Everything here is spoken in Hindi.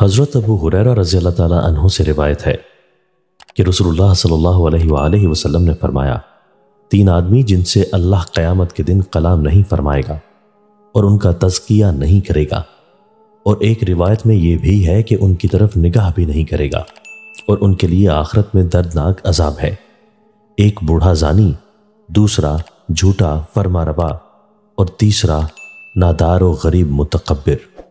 हज़रत अबू हुरैरा रज़ी अल्लाह तहों से रिवायत है कि रसोल्ला सल्लल्लाहु वसल्लम ने फरमाया तीन आदमी जिनसे अल्लाह क़यामत के दिन कलाम नहीं फरमाएगा और उनका तजकिया नहीं करेगा और एक रिवायत में यह भी है कि उनकी तरफ निगाह भी नहीं करेगा और उनके लिए आखरत में दर्दनाक अजाब है एक बूढ़ा जानी दूसरा झूठा फरमा रबा और तीसरा नादार व गरीब मुतकबिर